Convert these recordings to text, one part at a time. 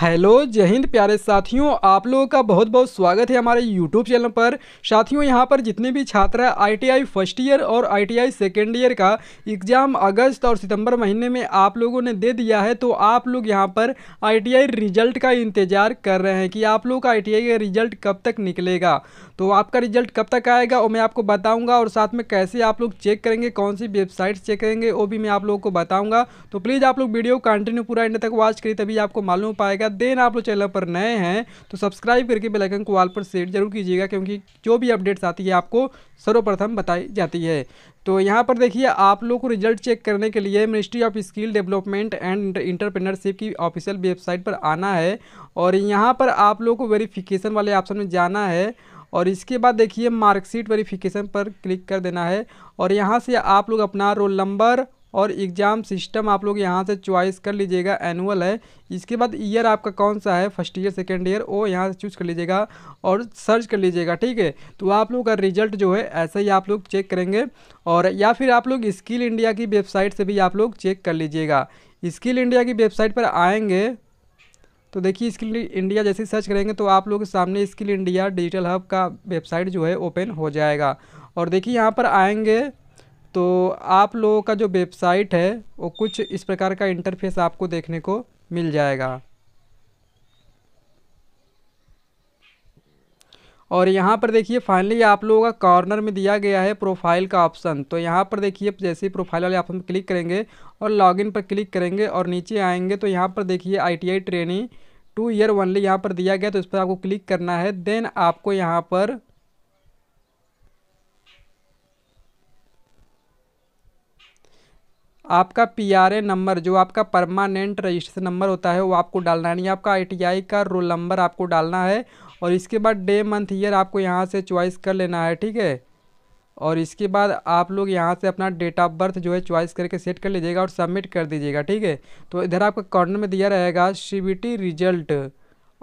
hello जय हिंद प्यारे साथियों आप लोगों का बहुत बहुत स्वागत है हमारे यूट्यूब चैनल पर साथियों यहां पर जितने भी छात्र आईटीआई फर्स्ट ईयर और आईटीआई सेकेंड ईयर का एग्ज़ाम अगस्त और सितंबर महीने में आप लोगों ने दे दिया है तो आप लोग यहां पर आईटीआई रिजल्ट का इंतज़ार कर रहे हैं कि आप लोग का आई का रिजल्ट कब तक निकलेगा तो आपका रिजल्ट कब तक आएगा वो मैं आपको बताऊँगा और साथ में कैसे आप लोग चेक करेंगे कौन सी वेबसाइट चेक करेंगे वो भी मैं आप लोगों को बताऊँगा तो प्लीज़ आप लोग वीडियो कंटिन्यू पूरा एंड तक वॉच करिए तभी आपको मालूम पाएगा का देन आप लोग चैनल पर नए हैं तो सब्सक्राइब करके बेलाइकन को वाल पर सेट जरूर कीजिएगा क्योंकि जो भी अपडेट्स आती है आपको सर्वप्रथम बताई जाती है तो यहाँ पर देखिए आप लोग को रिजल्ट चेक करने के लिए ministry of skill development and entrepreneurship की ऑफिशियल वेबसाइट पर आना है और यहाँ पर आप लोग को वेरीफिकेशन वाले ऑप्शन में जाना है और इसके बाद देखिए मार्कशीट वेरिफिकेशन पर क्लिक कर देना है और यहाँ से आप लोग अपना रोल नंबर और एग्ज़ाम सिस्टम आप लोग यहाँ से चॉइस कर लीजिएगा एनुअल है इसके बाद ईयर आपका कौन सा है फर्स्ट ईयर सेकेंड ईयर वो यहाँ से चूज़ कर लीजिएगा और सर्च कर लीजिएगा ठीक है तो आप लोग का रिजल्ट जो है ऐसा ही आप लोग चेक करेंगे और या फिर आप लोग स्किल इंडिया की वेबसाइट से भी आप लोग चेक कर लीजिएगा स्किल इंडिया की वेबसाइट पर आएंगे तो देखिए स्किल इंडिया जैसे सर्च करेंगे तो आप लोग के सामने स्किल इंडिया डिजिटल हब का वेबसाइट जो है ओपन हो जाएगा और देखिए यहाँ पर आएंगे तो आप लोगों का जो वेबसाइट है वो कुछ इस प्रकार का इंटरफेस आपको देखने को मिल जाएगा और यहाँ पर देखिए फाइनली आप लोगों का कॉर्नर में दिया गया है प्रोफाइल का ऑप्शन तो यहाँ पर देखिए जैसे ही प्रोफाइल वाले ऑप्शन पर क्लिक करेंगे और लॉगिन पर क्लिक करेंगे और नीचे आएंगे तो यहाँ पर देखिए ITI training two year only यहाँ पर दिया गया तो इस पर आपको क्लिक करना है देन आपको यहाँ पर आपका पी आर ए नंबर जो आपका परमानेंट रजिस्ट्रेशन नंबर होता है वो आपको डालना है यानी आपका आई का रोल नंबर आपको डालना है और इसके बाद डे मंथ ईयर आपको यहाँ से चॉइस कर लेना है ठीक है और इसके बाद आप लोग यहाँ से अपना डेट ऑफ बर्थ जो है चॉइस करके सेट कर लीजिएगा और सबमिट कर दीजिएगा ठीक है तो इधर आपका कॉर्नर में दिया रहेगा सी रिजल्ट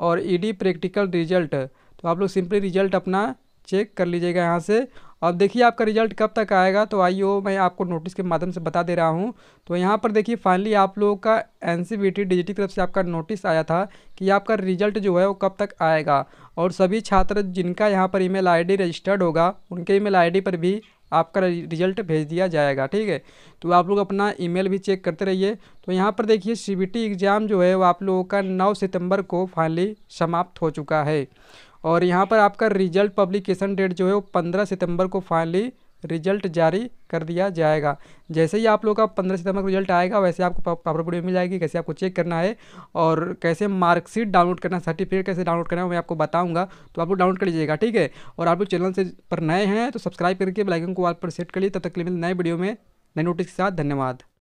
और ई प्रैक्टिकल रिजल्ट तो आप लोग सिंपली रिजल्ट अपना चेक कर लीजिएगा यहाँ से अब देखिए आपका रिजल्ट कब तक आएगा तो आइयो मैं आपको नोटिस के माध्यम से बता दे रहा हूँ तो यहाँ पर देखिए फाइनली आप लोगों का एन सी टी की तरफ से आपका नोटिस आया था कि आपका रिजल्ट जो है वो कब तक आएगा और सभी छात्र जिनका यहाँ पर ईमेल आईडी रजिस्टर्ड होगा उनके ईमेल आईडी पर भी आपका रिजल्ट भेज दिया जाएगा ठीक है तो आप लोग अपना ईमेल भी चेक करते रहिए तो यहाँ पर देखिए सी एग्ज़ाम जो है वो आप लोगों का नौ सितम्बर को फाइनली समाप्त हो चुका है और यहाँ पर आपका रिजल्ट पब्लिकेशन डेट जो है वो पंद्रह सितम्बर को फाइनली रिजल्ट जारी कर दिया जाएगा जैसे ही आप लोग का पंद्रह सितंबर का रिजल्ट आएगा वैसे आपको प्रॉपर वीडियो मिल जाएगी कैसे आपको चेक करना है और कैसे मार्कशीट डाउनलोड करना सर्टिफिकेट कैसे डाउनलोड करना है मैं आपको बताऊंगा तो आप लोग डाउनलोड कर लीजिएगा ठीक है और आप लोग चैनल से पर नए हैं तो सब्सक्राइब करके बेलाइकन को आप पर सेट कर लिए तब तक के लिए नए वीडियो में नए नोटिस के साथ धन्यवाद